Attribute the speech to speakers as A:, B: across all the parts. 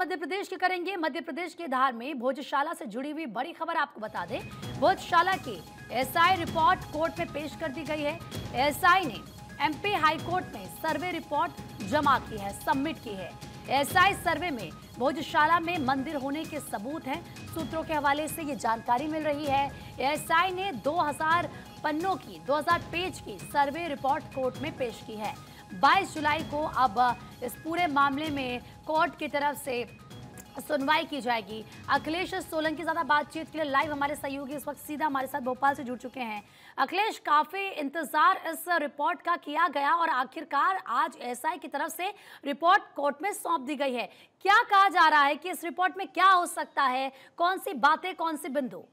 A: मध्य प्रदेश के करेंगे मध्य प्रदेश के धार में भोजशाला से जुड़ी हुई बड़ी खबर आपको बता दें भोजशाला की एसआई रिपोर्ट कोर्ट में पेश कर दी गई है एसआई ने एमपी कोर्ट में सर्वे रिपोर्ट जमा की है सबमिट की है एसआई सर्वे में भोजशाला में मंदिर होने के सबूत हैं सूत्रों के हवाले से ये जानकारी मिल रही है एस ने दो पन्नों की दो पेज की सर्वे रिपोर्ट कोर्ट में पेश की है 22 जुलाई को अब इस पूरे मामले में कोर्ट की तरफ से सुनवाई की जाएगी अखिलेश सोलंकी ज़्यादा बातचीत के लिए लाइव हमारे सहयोगी इस वक्त सीधा हमारे साथ भोपाल से जुड़ चुके हैं अखिलेश काफ़ी इंतज़ार इस रिपोर्ट का किया गया और आखिरकार आज एसआई की तरफ से रिपोर्ट कोर्ट में सौंप दी गई है क्या कहा जा रहा है कि इस रिपोर्ट में क्या हो सकता है कौन सी बातें कौन सी बिंदु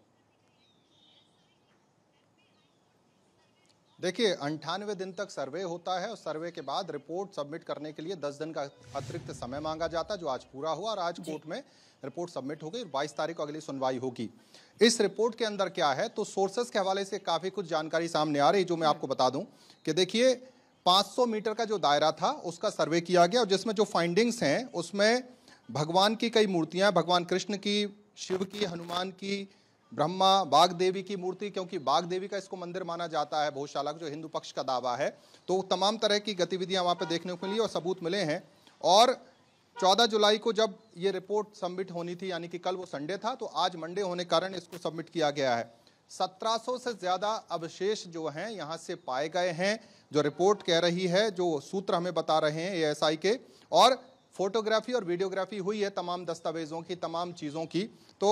B: देखिए अंठानवे दिन तक सर्वे होता है और सर्वे के बाद रिपोर्ट सबमिट करने के लिए 10 दिन का अतिरिक्त समय मांगा जाता है जो आज पूरा हुआ और आज कोर्ट में रिपोर्ट सबमिट हो गई और बाईस तारीख को अगली सुनवाई होगी इस रिपोर्ट के अंदर क्या है तो सोर्सेस के हवाले से काफ़ी कुछ जानकारी सामने आ रही जो मैं आपको बता दूँ कि देखिए 500 मीटर का जो दायरा था उसका सर्वे किया गया और जिसमें जो फाइंडिंग्स हैं उसमें भगवान की कई मूर्तियाँ भगवान कृष्ण की शिव की हनुमान की ब्रह्मा बाग देवी की मूर्ति क्योंकि बाग देवी का इसको मंदिर माना जाता है भोशाला जो हिंदू पक्ष का दावा है तो तमाम तरह की गतिविधियां वहाँ पे देखने को मिली और सबूत मिले हैं और 14 जुलाई को जब ये रिपोर्ट सबमिट होनी थी यानी कि कल वो संडे था तो आज मंडे होने के कारण इसको सबमिट किया गया है 1700 से ज़्यादा अवशेष जो हैं यहाँ से पाए गए हैं जो रिपोर्ट कह रही है जो सूत्र हमें बता रहे हैं ए के और फोटोग्राफी और वीडियोग्राफी हुई है तमाम दस्तावेज़ों की तमाम चीज़ों की तो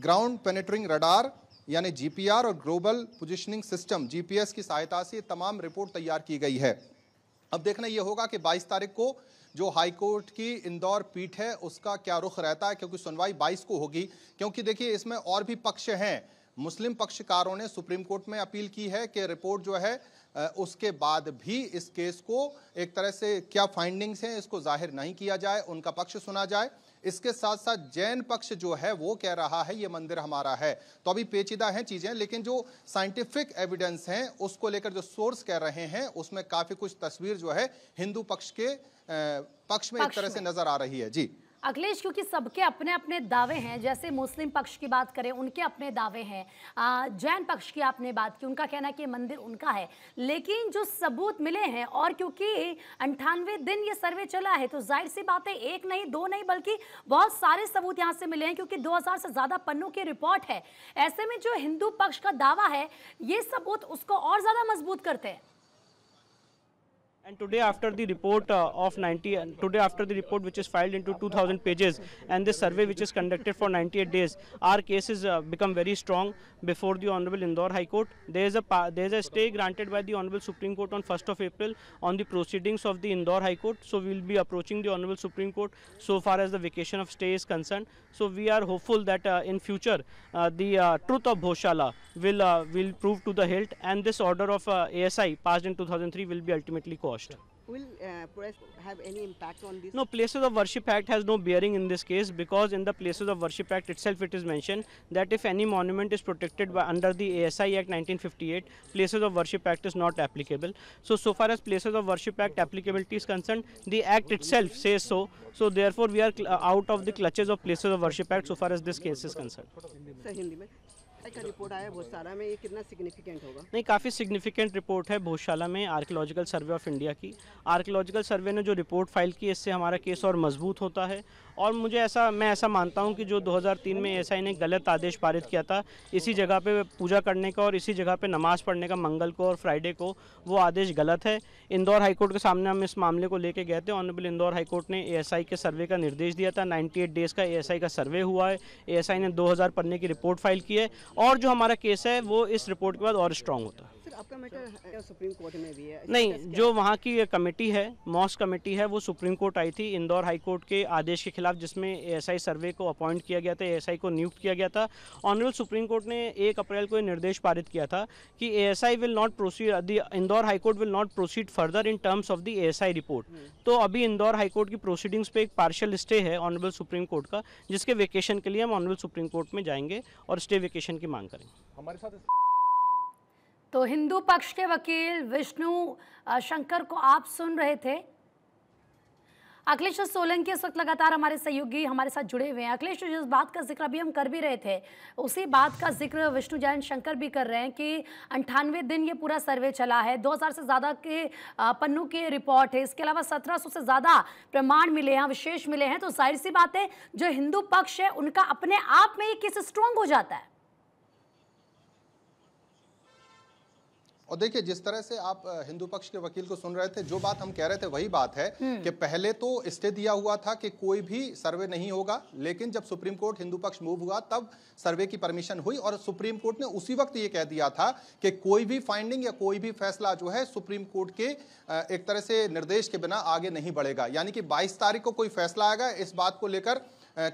B: ग्राउंड पेनेटरिंग रडार यानी जीपीआर और ग्लोबल पोजिशनिंग सिस्टम जीपीएस की सहायता से तमाम रिपोर्ट तैयार की गई है अब देखना यह होगा कि 22 तारीख को जो हाईकोर्ट की इंदौर पीठ है उसका क्या रुख रहता है क्योंकि सुनवाई 22 को होगी क्योंकि देखिए इसमें और भी पक्ष हैं मुस्लिम पक्षकारों ने सुप्रीम कोर्ट में अपील की है कि रिपोर्ट जो है उसके बाद भी इस केस को एक तरह से क्या फाइंडिंग्स हैं इसको जाहिर नहीं किया जाए उनका पक्ष सुना जाए इसके साथ साथ जैन पक्ष जो है वो कह रहा है ये मंदिर हमारा है तो अभी पेचीदा हैं चीज़ें लेकिन जो साइंटिफिक एविडेंस हैं उसको लेकर जो सोर्स कह रहे हैं उसमें काफ़ी कुछ तस्वीर जो है हिंदू पक्ष के पक्ष में पक्ष एक तरह से नज़र आ रही है जी
A: अखिलेश क्योंकि सबके अपने अपने दावे हैं जैसे मुस्लिम पक्ष की बात करें उनके अपने दावे हैं जैन पक्ष की आपने बात की उनका कहना है कि मंदिर उनका है लेकिन जो सबूत मिले हैं और क्योंकि अंठानवे दिन ये सर्वे चला है तो जाहिर सी बातें एक नहीं दो नहीं बल्कि बहुत सारे सबूत यहाँ से मिले हैं क्योंकि दो से ज़्यादा पन्नों की रिपोर्ट है ऐसे में जो हिंदू पक्ष का दावा है ये सबूत उसको और ज़्यादा मजबूत करते हैं
C: And today after the report uh, of 90, and today after the report which is filed into 2000 pages and this survey which is conducted for 98 days, our case has uh, become very strong before the Honorable Indore High Court. There is a there is a stay granted by the Honorable Supreme Court on 1st of April on the proceedings of the Indore High Court. So we will be approaching the Honorable Supreme Court so far as the vacation of stay is concerned. So we are hopeful that uh, in future uh, the uh, truth of Bhoshala will, uh, will prove to the hilt and this order of ASI passed in 2003 will be ultimately called washed. Will uh, press have any impact on this? No, Places of Worship Act has no bearing in this case because in the Places of Worship Act itself it is mentioned that if any monument is protected by under the ASI Act 1958, Places of Worship Act is not applicable. So, so far as Places of Worship Act applicability is concerned, the Act itself says so. So, therefore, we are uh, out of the clutches of Places of Worship Act so far as this case is concerned. Report आया भोजशाला में ये कितना significant होगा नहीं काफ़ी significant report है भोशाला में archaeological survey of India की आर्कोलॉजिकल सर्वे ने जो रिपोर्ट फाइल की इससे हमारा केस और मजबूत होता है और मुझे ऐसा मैं ऐसा मानता हूँ कि जो 2003 में एस ने गलत आदेश पारित किया था इसी जगह पे पूजा करने का और इसी जगह पे नमाज़ पढ़ने का मंगल को और फ्राइडे को वो आदेश गलत है इंदौर हाईकोर्ट के सामने हम इस मामले को लेके गए थे ऑनरेबल इंदौर हाईकोर्ट ने ए के सर्वे का निर्देश दिया था नाइन्टी डेज़ का ए का सर्वे हुआ है ए ने दो पन्ने की रिपोर्ट फाइल की है और जो हमारा केस है वो इस रिपोर्ट के बाद और स्ट्रॉन्ग होता है नहीं जो वहाँ की कमेटी है मॉस कमेटी है वो सुप्रीम कोर्ट आई थी इंदौर हाई कोर्ट के आदेश के खिलाफ जिसमें एएसआई सर्वे को अपॉइंट किया गया था एएसआई को नियुक्त किया गया था ऑनरेबल सुप्रीम कोर्ट ने एक अप्रैल को निर्देश पारित किया था कि ASI will not proceed the Indore high court will not proceed further in terms of the ASI report तो अभी इंदौर हाई कोर्ट की प्रोसीडिंग्स पे एक पार्शल स्टे है ऑनरेबल सुप्रीम कोर्ट का जिसके वेकेशन के लिए हम ऑनरेबल सुप्रीम कोर्ट में जाएंगे और स्टे वेकेशन की मांग करेंगे
A: हमारे साथ तो हिंदू पक्ष के वकील विष्णु शंकर को आप सुन रहे थे अखिलेश सोलंकी इस वक्त लगातार हमारे सहयोगी हमारे साथ जुड़े हुए हैं अखिलेश जिस बात का जिक्र अभी हम कर भी रहे थे उसी बात का जिक्र विष्णु जैन शंकर भी कर रहे हैं कि अंठानवे दिन ये पूरा सर्वे चला है 2000 से ज़्यादा के पन्नों की रिपोर्ट है इसके अलावा 1700 से ज़्यादा प्रमाण मिले हैं विशेष मिले हैं तो जाहिर सी बात है जो हिंदू पक्ष है उनका अपने आप में ये केस स्ट्रॉन्ग हो जाता है
B: और देखिए जिस तरह से आप हिंदू पक्ष के वकील को सुन रहे थे जो बात हम कह रहे थे वही बात है हम्म। कि पहले तो स्टे दिया हुआ था कि कोई भी सर्वे नहीं होगा लेकिन जब सुप्रीम कोर्ट हिंदू पक्ष मूव हुआ तब सर्वे की परमिशन हुई और सुप्रीम कोर्ट ने उसी वक्त ये कह दिया था कि कोई भी फाइंडिंग या कोई भी फैसला जो है सुप्रीम कोर्ट के एक तरह से निर्देश के बिना आगे नहीं बढ़ेगा यानी कि बाईस तारीख को कोई फैसला आएगा इस बात को लेकर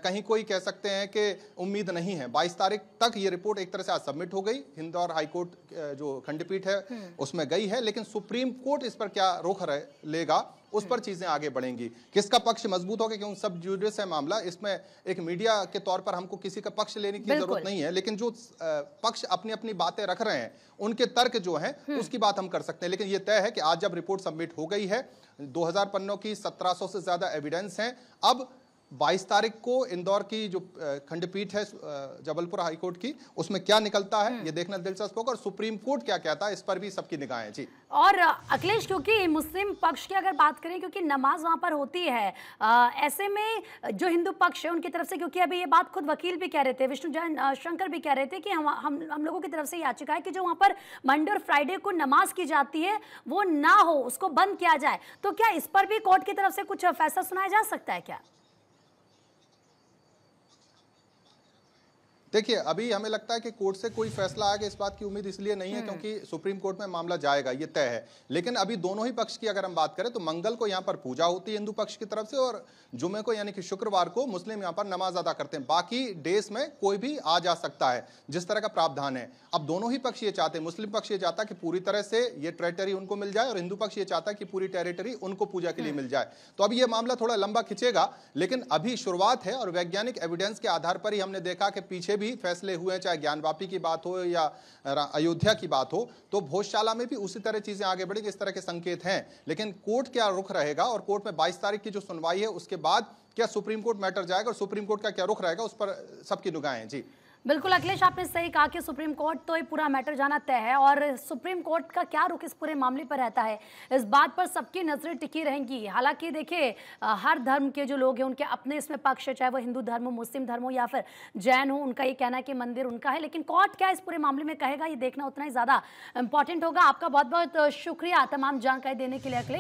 B: कहीं कोई कह सकते हैं कि उम्मीद नहीं है 22 तारीख तक ये रिपोर्ट एक तरह से आज सबमिट हो गई हिंदौर हाईकोर्ट जो खंडपीठ है हम्म। उसमें गई है लेकिन सुप्रीम कोर्ट इस पर क्या रोक लेगा उस पर हम्म। चीजें आगे बढ़ेंगी किसका पक्ष मजबूत होगा क्योंकि सब जुडियस है मामला इसमें एक मीडिया के तौर पर हमको किसी का पक्ष लेने की जरूरत नहीं है लेकिन जो पक्ष अपनी अपनी बातें रख रहे हैं उनके तर्क जो हैं हम्म। उसकी बात हम कर सकते हैं लेकिन यह तय है कि आज जब रिपोर्ट सबमिट हो गई है 2000 पन्नों की 1700 से ज्यादा एविडेंस है अब बाईस तारीख को इंदौर की जो खंडपीठ है जबलपुर हाईकोर्ट की उसमें क्या निकलता है ये हम्म। देखना दिलचस्प होगा और सुप्रीम कोर्ट क्या कहता है इस पर भी सबकी निगाहें जी
A: और अखिलेश क्योंकि मुस्लिम पक्ष की अगर बात करें क्योंकि नमाज वहां पर होती है आ, ऐसे में जो हिंदू पक्ष है उनकी तरफ से क्योंकि अभी ये बात खुद वकील भी कह रहे थे विष्णु जैन शंकर भी कह रहे थे कि हम हम हम लोगों की तरफ से याचिका है कि जो वहां पर मंडे और फ्राइडे को नमाज की जाती है वो ना हो उसको बंद किया जाए तो क्या इस पर भी कोर्ट की तरफ से कुछ फैसला सुनाया जा सकता है क्या
B: देखिए अभी हमें लगता है कि कोर्ट से कोई फैसला आएगा इस बात की उम्मीद इसलिए नहीं है हम्म। क्योंकि सुप्रीम कोर्ट में मामला जाएगा ये तय है लेकिन अभी दोनों ही पक्ष की अगर हम बात करें तो मंगल को यहाँ पर पूजा होती है हिंदू पक्ष की तरफ से और जुमे को यानी कि शुक्रवार को मुस्लिम यहाँ पर नमाज अदा करते हैं बाकी डेज में कोई भी आ जा सकता है जिस तरह का प्रावधान है अब दोनों ही पक्ष ये चाहते हैं मुस्लिम पक्ष ये चाहता है कि पूरी तरह से ये टेरेटरी उनको मिल जाए और हिंदू पक्ष ये चाहता है कि पूरी टेरेटरी उनको पूजा के लिए हम्म। मिल जाए तो अब ये मामला थोड़ा लंबा खिंचेगा लेकिन अभी शुरुआत है और वैज्ञानिक एविडेंस के आधार पर ही हमने देखा कि पीछे भी फैसले हुए हैं चाहे ज्ञानवापी की बात हो या अयोध्या की बात हो तो भोजशाला में भी उसी तरह चीज़ें आगे बढ़ेगी इस तरह के संकेत हैं लेकिन कोर्ट क्या रुख रहेगा और कोर्ट में बाईस तारीख की जो सुनवाई है उसके बाद क्या सुप्रीम कोर्ट मैटर जाएगा और सुप्रीम कोर्ट का क्या रुख रहेगा उस पर सबकी निगाहें जी
A: बिल्कुल अखिलेश आपने सही कहा कि सुप्रीम कोर्ट तो ये पूरा मैटर जाना तय है और सुप्रीम कोर्ट का क्या रुख इस पूरे मामले पर रहता है इस बात पर सबकी नज़रें टिकी रहेंगी हालांकि देखिए हर धर्म के जो लोग हैं उनके अपने इसमें पक्ष है चाहे वो हिंदू धर्म हो मुस्लिम धर्म हो या फिर जैन हो उनका ये कहना है कि मंदिर उनका है लेकिन कोर्ट क्या इस पूरे मामले में कहेगा ये देखना उतना ही ज़्यादा इंपॉर्टेंट होगा आपका बहुत बहुत शुक्रिया तमाम जानकारी देने के लिए अखिलेश